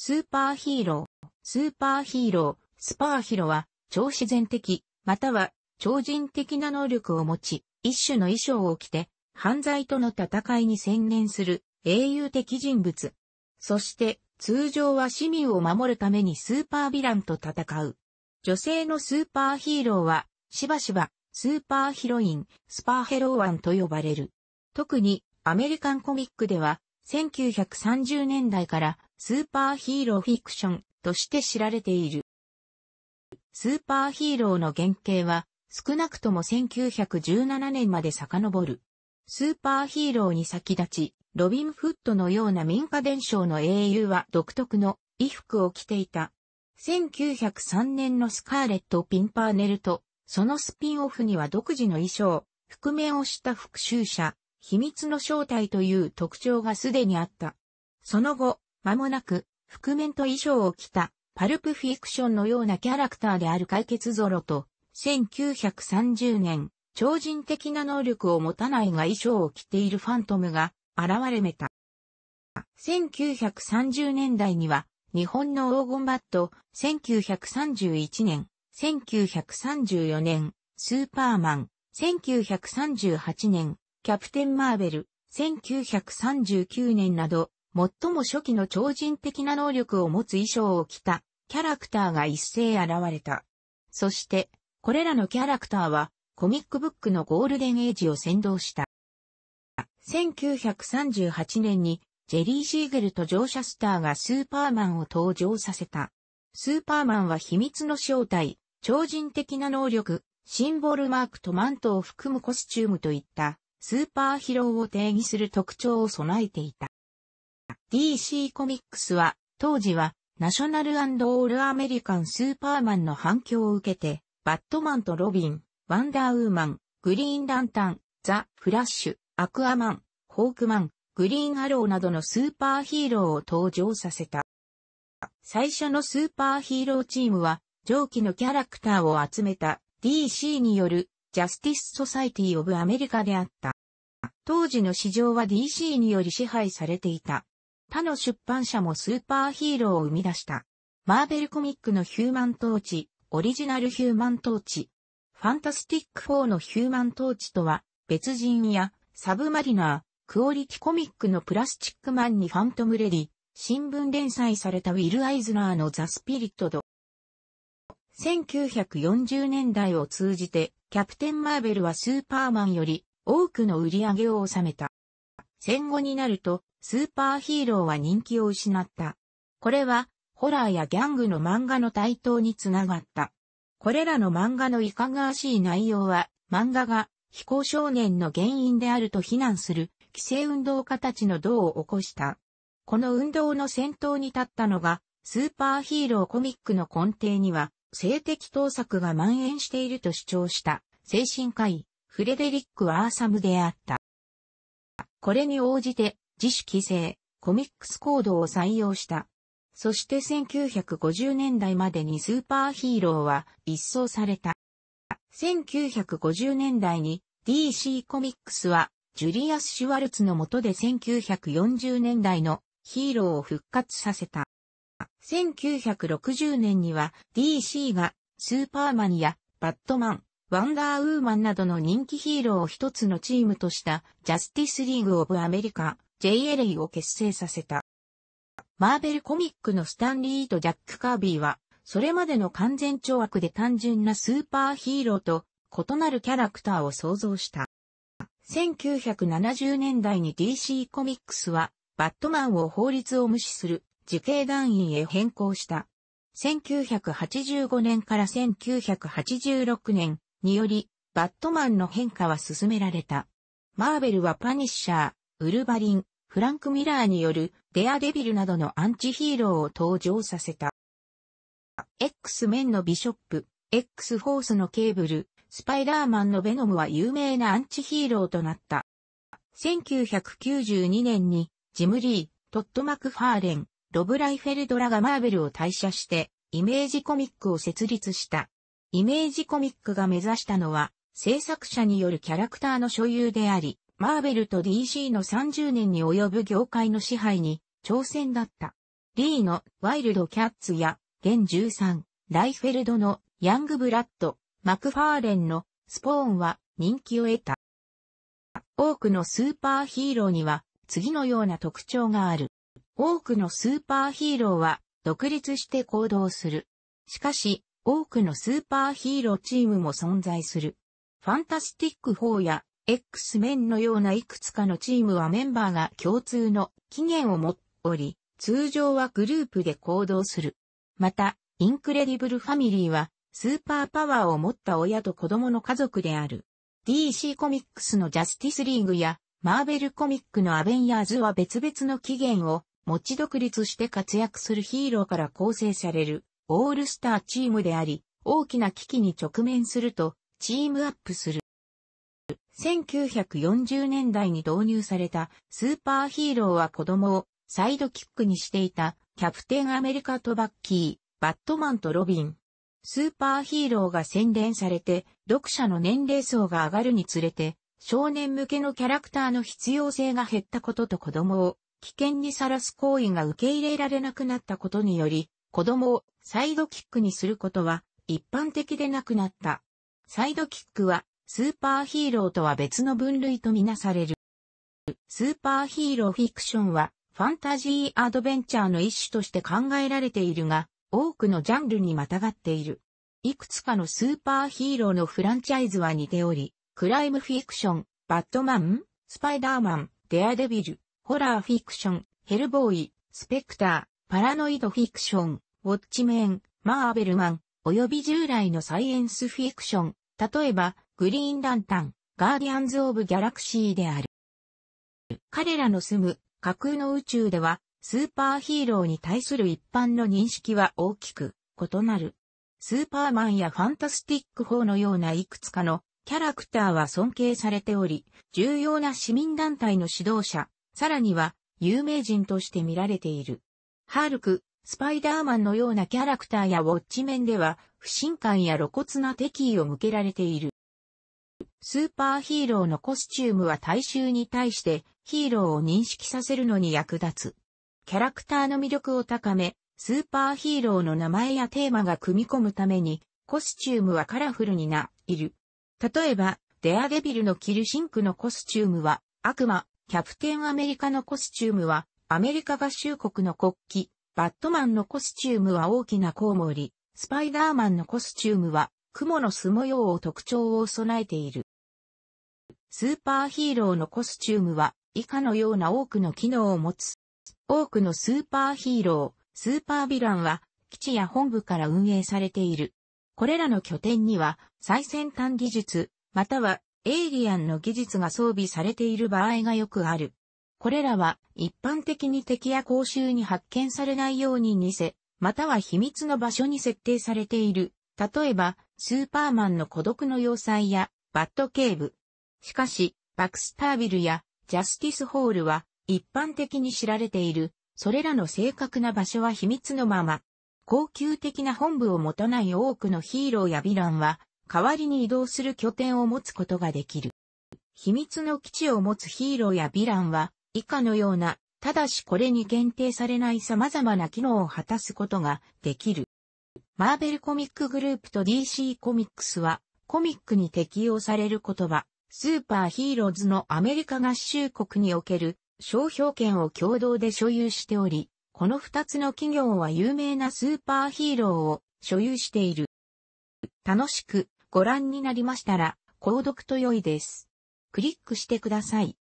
スーパーヒーロー。スーパーヒーロー、スパーヒロは、超自然的、または超人的な能力を持ち、一種の衣装を着て、犯罪との戦いに専念する英雄的人物。そして、通常は市民を守るためにスーパーヴィランと戦う。女性のスーパーヒーローは、しばしば、スーパーヒロイン、スパーヘローワンと呼ばれる。特に、アメリカンコミックでは、1930年代からスーパーヒーローフィクションとして知られている。スーパーヒーローの原型は少なくとも1917年まで遡る。スーパーヒーローに先立ち、ロビン・フットのような民家伝承の英雄は独特の衣服を着ていた。1903年のスカーレット・ピンパーネルと、そのスピンオフには独自の衣装、覆面をした復讐者、秘密の正体という特徴がすでにあった。その後、間もなく、覆面と衣装を着た、パルプフィクションのようなキャラクターである解決ゾロと、1930年、超人的な能力を持たないが衣装を着ているファントムが現れめた。1930年代には、日本の黄金バット、1931年、1934年、スーパーマン、1938年、キャプテンマーベル、1939年など、最も初期の超人的な能力を持つ衣装を着たキャラクターが一斉現れた。そして、これらのキャラクターはコミックブックのゴールデンエイジを先導した。1938年にジェリー・シーゲルとジョー・シャスターがスーパーマンを登場させた。スーパーマンは秘密の正体、超人的な能力、シンボルマークとマントを含むコスチュームといったスーパーヒローを定義する特徴を備えていた。DC コミックスは、当時は、ナショナルオールアメリカンスーパーマンの反響を受けて、バットマンとロビン、ワンダーウーマン、グリーンランタン、ザ・フラッシュ、アクアマン、ホークマン、グリーンアローなどのスーパーヒーローを登場させた。最初のスーパーヒーローチームは、上記のキャラクターを集めた DC によるジャスティス・ソサイティ・オブ・アメリカであった。当時の市場は DC により支配されていた。他の出版社もスーパーヒーローを生み出した。マーベルコミックのヒューマントーチ、オリジナルヒューマントーチ、ファンタスティック4のヒューマントーチとは、別人や、サブマリナー、クオリティコミックのプラスチックマンにファントムレディ、新聞連載されたウィル・アイズナーのザ・スピリットド。1940年代を通じて、キャプテン・マーベルはスーパーマンより多くの売り上げを収めた。戦後になると、スーパーヒーローは人気を失った。これは、ホラーやギャングの漫画の台頭につながった。これらの漫画のいかがわしい内容は、漫画が非行少年の原因であると非難する、規制運動家たちの動を起こした。この運動の先頭に立ったのが、スーパーヒーローコミックの根底には、性的盗作が蔓延していると主張した、精神科医、フレデリック・アーサムであった。これに応じて自主規制、コミックスコードを採用した。そして1950年代までにスーパーヒーローは一掃された。1950年代に DC コミックスはジュリアス・シュワルツの下で1940年代のヒーローを復活させた。1960年には DC がスーパーマンやバットマン、ワンダーウーマンなどの人気ヒーローを一つのチームとしたジャスティスリーグ・オブ・アメリカ JLA を結成させた。マーベルコミックのスタンリーとジャック・カービーは、それまでの完全懲悪で単純なスーパーヒーローと異なるキャラクターを創造した。1970年代に DC コミックスは、バットマンを法律を無視する自警団員へ変更した。1985年から1986年、により、バットマンの変化は進められた。マーベルはパニッシャー、ウルバリン、フランク・ミラーによるデアデビルなどのアンチヒーローを登場させた。X メンのビショップ、X フォースのケーブル、スパイダーマンのベノムは有名なアンチヒーローとなった。1992年にジム・リー、トット・マクファーレン、ロブ・ライフェルドラがマーベルを退社してイメージコミックを設立した。イメージコミックが目指したのは、制作者によるキャラクターの所有であり、マーベルと DC の30年に及ぶ業界の支配に挑戦だった。リーのワイルドキャッツや、現13、ライフェルドのヤングブラッド、マクファーレンのスポーンは人気を得た。多くのスーパーヒーローには次のような特徴がある。多くのスーパーヒーローは独立して行動する。しかし、多くのスーパーヒーローチームも存在する。ファンタスティック4や X メンのようないくつかのチームはメンバーが共通の起源を持っており、通常はグループで行動する。また、インクレディブルファミリーは、スーパーパワーを持った親と子供の家族である。DC コミックスのジャスティスリーグや、マーベルコミックのアベンヤーズは別々の起源を持ち独立して活躍するヒーローから構成されるオールスターチームであり、大きな危機に直面すると、チームアップする。1940年代に導入されたスーパーヒーローは子供をサイドキックにしていたキャプテンアメリカとバッキー、バットマンとロビン。スーパーヒーローが洗練されて読者の年齢層が上がるにつれて少年向けのキャラクターの必要性が減ったことと子供を危険にさらす行為が受け入れられなくなったことにより子供をサイドキックにすることは一般的でなくなった。サイドキックはスーパーヒーローとは別の分類とみなされる。スーパーヒーローフィクションはファンタジーアドベンチャーの一種として考えられているが、多くのジャンルにまたがっている。いくつかのスーパーヒーローのフランチャイズは似ており、クライムフィクション、バットマン、スパイダーマン、デアデビル、ホラーフィクション、ヘルボーイ、スペクター、パラノイドフィクション、ウォッチメン、マーベルマン、及び従来のサイエンスフィクション、例えば、グリーンランタン、ガーディアンズ・オブ・ギャラクシーである。彼らの住む架空の宇宙では、スーパーヒーローに対する一般の認識は大きく異なる。スーパーマンやファンタスティック4のようないくつかのキャラクターは尊敬されており、重要な市民団体の指導者、さらには有名人として見られている。ハルク、スパイダーマンのようなキャラクターやウォッチ面では、不信感や露骨な敵意を向けられている。スーパーヒーローのコスチュームは大衆に対してヒーローを認識させるのに役立つ。キャラクターの魅力を高め、スーパーヒーローの名前やテーマが組み込むために、コスチュームはカラフルにな、いる。例えば、デアデビルのキルシンクのコスチュームは、悪魔、キャプテンアメリカのコスチュームは、アメリカ合衆国の国旗、バットマンのコスチュームは大きなコウモリ、スパイダーマンのコスチュームは、雲の巣模様を特徴を備えている。スーパーヒーローのコスチュームは、以下のような多くの機能を持つ。多くのスーパーヒーロー、スーパーヴィランは、基地や本部から運営されている。これらの拠点には、最先端技術、または、エイリアンの技術が装備されている場合がよくある。これらは一般的に敵や公衆に発見されないように偽、または秘密の場所に設定されている。例えば、スーパーマンの孤独の要塞や、バット警部。しかし、バクスタービルやジャスティスホールは一般的に知られている。それらの正確な場所は秘密のまま。高級的な本部を持たない多くのヒーローやヴィランは、代わりに移動する拠点を持つことができる。秘密の基地を持つヒーローやヴィランは、以下のような、ただしこれに限定されない様々な機能を果たすことができる。マーベルコミックグループと DC コミックスは、コミックに適用される言葉、スーパーヒーローズのアメリカ合衆国における商標権を共同で所有しており、この二つの企業は有名なスーパーヒーローを所有している。楽しくご覧になりましたら、購読と良いです。クリックしてください。